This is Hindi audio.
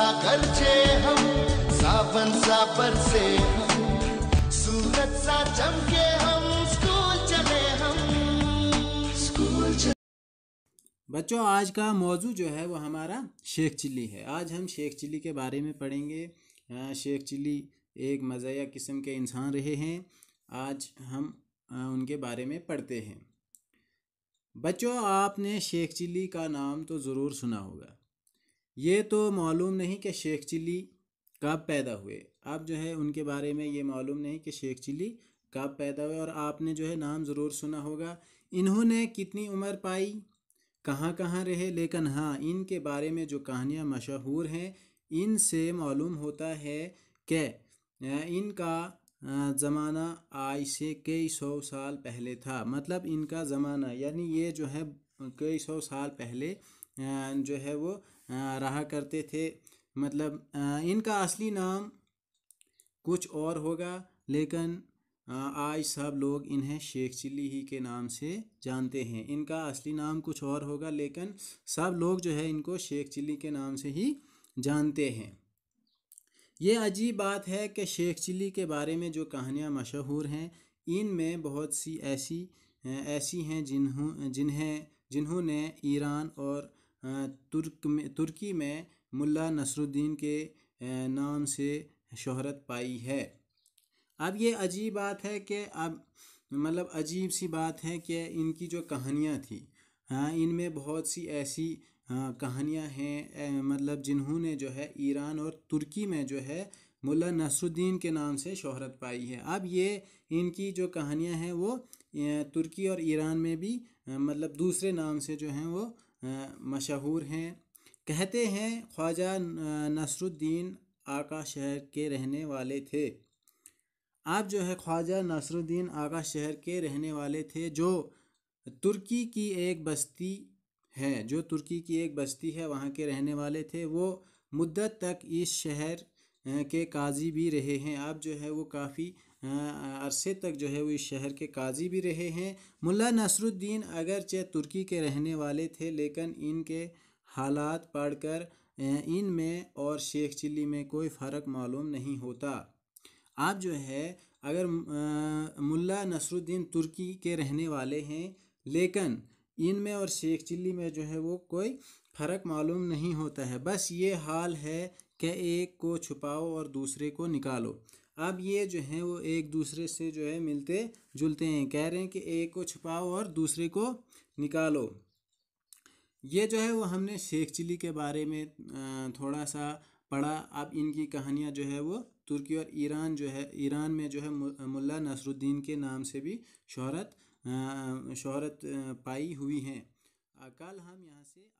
घर छे हम सावन सा से हम सूरत सा चमके हम स्कूल चले हम स्कूल चले बच्चों आज का मौजू जो है वो हमारा शेख चिल्ली है आज हम शेख चिल्ली के बारे में पढ़ेंगे शेख चिल्ली एक मज़ाया किस्म के इंसान रहे हैं आज हम उनके बारे में पढ़ते हैं बच्चों आपने शेख चिल्ली का नाम तो ज़रूर सुना होगा ये तो मालूम नहीं कि शेख चिल्ली कब पैदा हुए आप जो है उनके बारे में ये मालूम नहीं कि शेख चिल्ली कब पैदा हुए और आपने जो है नाम ज़रूर सुना होगा इन्होंने कितनी उम्र पाई कहाँ कहाँ रहे लेकिन हाँ इनके बारे में जो कहानियाँ मशहूर हैं इनसे मालूम होता है कि इनका ज़माना आज से कई सौ साल पहले था मतलब इनका ज़माना यानी ये जो है कई सौ साल पहले जो है वो हाँ, रहा करते थे मतलब इनका असली नाम कुछ और होगा लेकिन आज सब लोग इन्हें शेख चिल्ली ही के नाम से जानते हैं इनका असली नाम कुछ और होगा लेकिन सब लोग जो है इनको शेख चिल्ली के नाम से ही जानते हैं ये अजीब बात है कि शेख चिल्ली के बारे में जो कहानियाँ मशहूर हैं इन में बहुत सी ऐसी ऐसी हैं जिन्हों जिन्हें जिन्होंने ईरान और तुर्क में तुर्की में मुल्ला नसरुद्दीन के नाम से शोहरत पाई है अब ये अजीब बात है कि अब मतलब अजीब सी बात है कि इनकी जो कहानियाँ थी हाँ इनमें बहुत सी ऐसी कहानियाँ हैं मतलब जिन्होंने जो है ईरान और तुर्की में जो है मुल्ला नसरुद्दीन के नाम से शोहरत पाई है अब ये इनकी जो कहानियाँ हैं वो तुर्की और ईरान में भी मतलब दूसरे नाम से जो हैं वो मशहूर हैं कहते हैं ख्वाजा नसरुद्दीन आका शहर के रहने वाले थे आप जो है ख्वाजा नसरुद्दीन आका शहर के रहने वाले थे जो तुर्की की एक बस्ती है जो तुर्की की एक बस्ती है वहाँ के रहने वाले थे वो मुद्दत तक इस शहर के काजी भी रहे हैं आप जो है वो काफ़ी अरसे तक जो है वो इस शहर के काजी भी रहे हैं मुल्ला नसरुद्दीन अगरचे तुर्की के रहने वाले थे लेकिन इनके हालात पढ़कर इन में और शेख चिल्ली में कोई फ़र्क मालूम नहीं होता आप जो है अगर मुल्ला नसरुद्दीन तुर्की के रहने वाले हैं लेकिन इन में और शेख चिल्ली में जो है वो कोई फ़र्क मालूम नहीं होता है बस ये हाल है कि एक को छुपाओ और दूसरे को निकालो अब ये जो है वो एक दूसरे से जो है मिलते जुलते हैं कह रहे हैं कि एक को छुपाओ और दूसरे को निकालो ये जो है वो हमने शेख चिली के बारे में थोड़ा सा पढ़ा अब इनकी कहानियाँ जो है वो तुर्की और ईरान जो है ईरान में जो है मुल्ला नसरुद्दीन के नाम से भी शहरत शहरत पाई हुई हैं कल हम यहाँ से